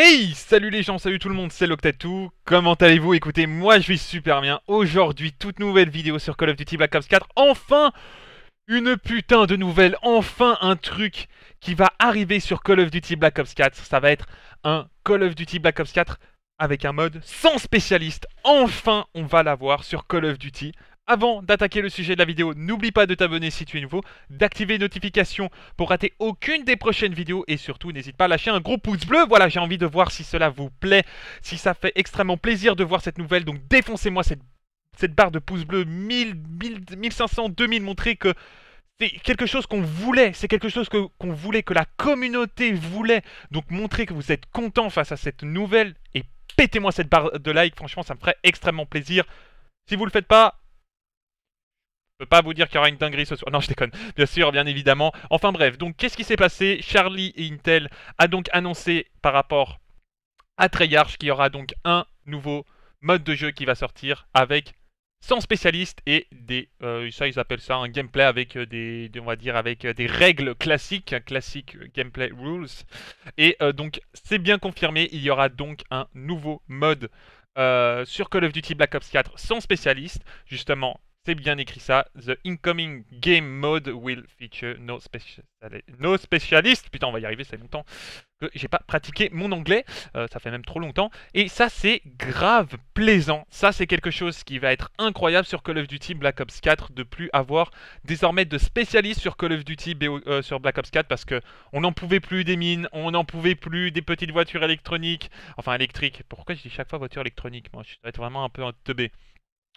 Hey Salut les gens, salut tout le monde, c'est Loctatou, comment allez-vous Écoutez, moi je vais super bien, aujourd'hui toute nouvelle vidéo sur Call of Duty Black Ops 4, enfin une putain de nouvelle, enfin un truc qui va arriver sur Call of Duty Black Ops 4, ça va être un Call of Duty Black Ops 4 avec un mode sans spécialiste, enfin on va l'avoir sur Call of Duty avant d'attaquer le sujet de la vidéo, n'oublie pas de t'abonner si tu es nouveau, d'activer les notifications pour rater aucune des prochaines vidéos et surtout n'hésite pas à lâcher un gros pouce bleu. Voilà, j'ai envie de voir si cela vous plaît, si ça fait extrêmement plaisir de voir cette nouvelle, donc défoncez-moi cette, barre de pouces bleus, 1000, 1500, 2000, montrez que c'est quelque chose qu'on voulait, c'est quelque chose qu'on voulait, que la communauté voulait. Donc montrez que vous êtes content face à cette nouvelle et pétez-moi cette barre de like, franchement ça me ferait extrêmement plaisir. Si vous le faites pas, je peux pas vous dire qu'il y aura une dinguerie ce soir. Non, je déconne. Bien sûr, bien évidemment. Enfin bref, donc qu'est-ce qui s'est passé Charlie et Intel a donc annoncé par rapport à Treyarch qu'il y aura donc un nouveau mode de jeu qui va sortir avec 100 spécialistes et des euh, ça ils appellent ça un gameplay avec euh, des, on va dire avec euh, des règles classiques classique gameplay rules et donc c'est bien confirmé il y aura donc un nouveau mode sur Call of Duty Black Ops 4 sans spécialistes, justement bien écrit ça. The incoming game mode will feature no, special... no specialist. Putain, on va y arriver, fait longtemps que j'ai pas pratiqué mon anglais. Euh, ça fait même trop longtemps. Et ça, c'est grave plaisant. Ça, c'est quelque chose qui va être incroyable sur Call of Duty Black Ops 4 de plus avoir désormais de spécialistes sur Call of Duty euh, sur Black Ops 4 parce que on n'en pouvait plus des mines, on n'en pouvait plus des petites voitures électroniques. Enfin, électriques. Pourquoi je dis chaque fois voiture électronique Moi, je dois être vraiment un peu un teubé.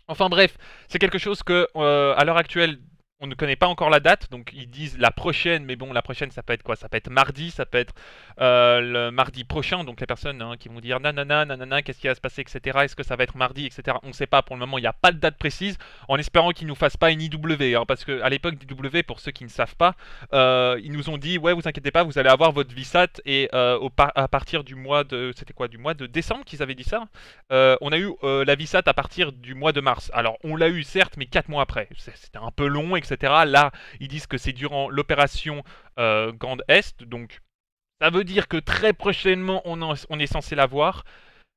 Enfin bref, c'est quelque chose que, euh, à l'heure actuelle, on ne connaît pas encore la date, donc ils disent la prochaine, mais bon, la prochaine, ça peut être quoi Ça peut être mardi, ça peut être euh, le mardi prochain, donc les personnes hein, qui vont dire nanana, nanana, qu'est-ce qui va se passer, etc. Est-ce que ça va être mardi, etc. On ne sait pas, pour le moment, il n'y a pas de date précise, en espérant qu'ils nous fassent pas une IW, hein, parce parce à l'époque d'IW, pour ceux qui ne savent pas, euh, ils nous ont dit, ouais, vous inquiétez pas, vous allez avoir votre VSAT, et euh, au à partir du mois de... C'était quoi Du mois de décembre qu'ils avaient dit ça On a eu la VSAT à partir du mois de mars. Alors, on l'a eu, certes, mais quatre mois après. C'était un peu long, etc. Là, ils disent que c'est durant l'opération euh, Grande Est, donc ça veut dire que très prochainement, on, est censé l'avoir.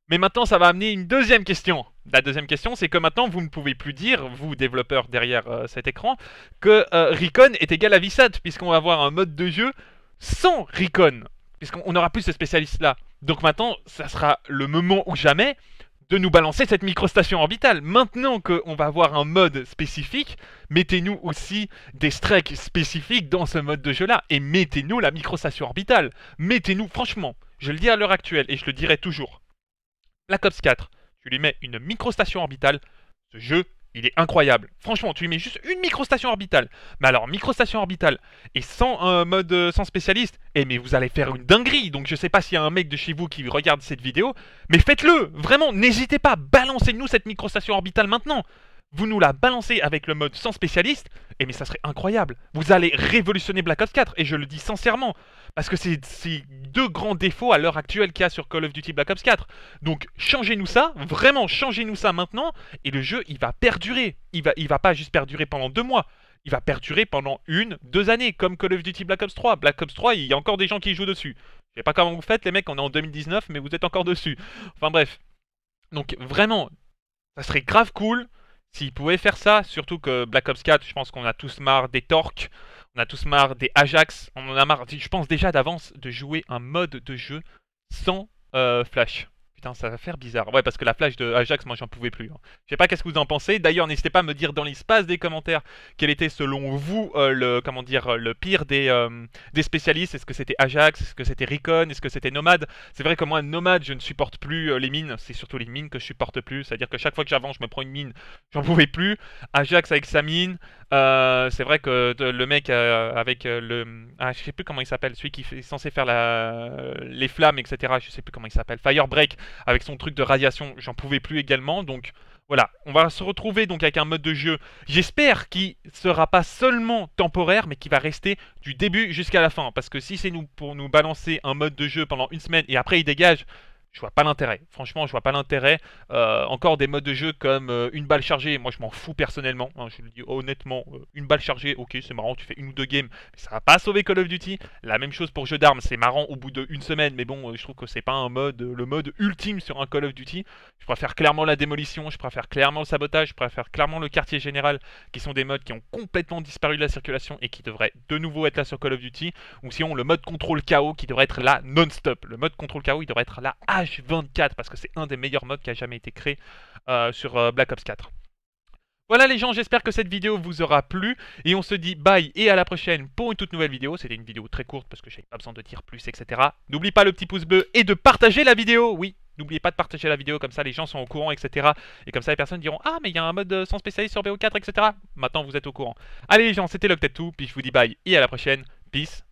Mais maintenant, ça va amener une deuxième question. La deuxième question, c'est que maintenant, vous ne pouvez plus dire, vous, développeurs derrière euh, cet écran, que euh, Recon est égal à Vissat, puisqu'on va avoir un mode de jeu sans Recon, puisqu'on n'aura plus ce spécialiste-là. Donc maintenant, ça sera le moment ou jamais de nous balancer cette microstation orbitale. Maintenant qu'on va avoir un mode spécifique, mettez-nous aussi des strikes spécifiques dans ce mode de jeu-là. Et mettez-nous la microstation orbitale. Mettez-nous, franchement, je le dis à l'heure actuelle et je le dirai toujours. la COPS 4, tu lui mets une microstation orbitale, ce jeu il est incroyable. Franchement, tu lui mets juste une microstation orbitale. Mais alors, microstation orbitale et sans un euh, mode euh, sans spécialiste, eh mais vous allez faire une dinguerie. Donc je sais pas s'il y a un mec de chez vous qui regarde cette vidéo, mais faites-le. Vraiment, n'hésitez pas, balancez-nous cette microstation orbitale maintenant vous nous la balancez avec le mode sans spécialiste, et mais ça serait incroyable. Vous allez révolutionner Black Ops 4, et je le dis sincèrement, parce que c'est deux grands défauts à l'heure actuelle qu'il y a sur Call of Duty Black Ops 4. Donc changez-nous ça, vraiment changez-nous ça maintenant, et le jeu il va perdurer. Il va, il va pas juste perdurer pendant deux mois, il va perdurer pendant une, deux années, comme Call of Duty Black Ops 3. Black Ops 3, il y a encore des gens qui jouent dessus. Je sais pas comment vous faites les mecs, on est en 2019, mais vous êtes encore dessus. Enfin bref. Donc vraiment, ça serait grave cool S'ils pouvaient faire ça, surtout que Black Ops 4, je pense qu'on a tous marre des Torques, on a tous marre des Ajax, on en a marre, je pense déjà d'avance de jouer un mode de jeu sans euh, Flash ça va faire bizarre. Ouais, parce que la flash de Ajax, moi, j'en pouvais plus. Hein. Je sais pas qu'est-ce que vous en pensez. D'ailleurs, n'hésitez pas à me dire dans l'espace des commentaires quel était, selon vous, euh, le comment dire, euh, le pire des, euh, des spécialistes. Est-ce que c'était Ajax Est-ce que c'était Recon Est-ce que c'était Nomade C'est vrai que moi, Nomade, je ne supporte plus les mines. C'est surtout les mines que je supporte plus. C'est-à-dire que chaque fois que j'avance, je me prends une mine. J'en pouvais plus. Ajax avec sa mine. Euh, c'est vrai que le mec euh, avec euh, le. Ah, je sais plus comment il s'appelle, celui qui est censé faire les flammes, etc. Je sais plus comment il s'appelle. Firebreak, avec son truc de radiation, j'en pouvais plus également. Donc voilà, on va se retrouver donc avec un mode de jeu, j'espère, qui sera pas seulement temporaire, mais qui va rester du début jusqu'à la fin. Parce que si c'est nous pour nous balancer un mode de jeu pendant une semaine et après il dégage, je vois pas l'intérêt. Franchement, je vois pas l'intérêt. Euh, encore des modes de jeu comme euh, une balle chargée, moi je m'en fous personnellement. Hein, je le dis honnêtement, euh, une balle chargée, ok, c'est marrant, tu fais une ou deux games, mais ça va pas sauver Call of Duty. La même chose pour jeu d'armes, c'est marrant au bout d'une semaine, mais bon, je trouve que c'est pas un mode, le mode ultime sur un Call of Duty. Je préfère clairement la démolition, je préfère clairement le sabotage, je préfère clairement le quartier général, qui sont des modes qui ont complètement disparu de la circulation et qui devraient de nouveau être là sur Call of Duty. Ou sinon, le mode contrôle chaos qui devrait être là non-stop. Le mode contrôle chaos, il devrait être là à 24 parce que c'est un des meilleurs mods qui a jamais été créé euh, sur euh, Black Ops 4. Voilà les gens, j'espère que cette vidéo vous aura plu et on se dit bye et à la prochaine pour une toute nouvelle vidéo. C'était une vidéo très courte parce que j'avais pas besoin de tir plus, etc. n'oublie pas le petit pouce bleu et de partager la vidéo, oui N'oubliez pas de partager la vidéo, comme ça les gens sont au courant, etc. Et comme ça les personnes diront Ah, mais il y a un mode euh, sans spécialiste sur BO4, etc. Maintenant vous êtes au courant. Allez les gens, c'était tout puis je vous dis bye et à la prochaine. Peace.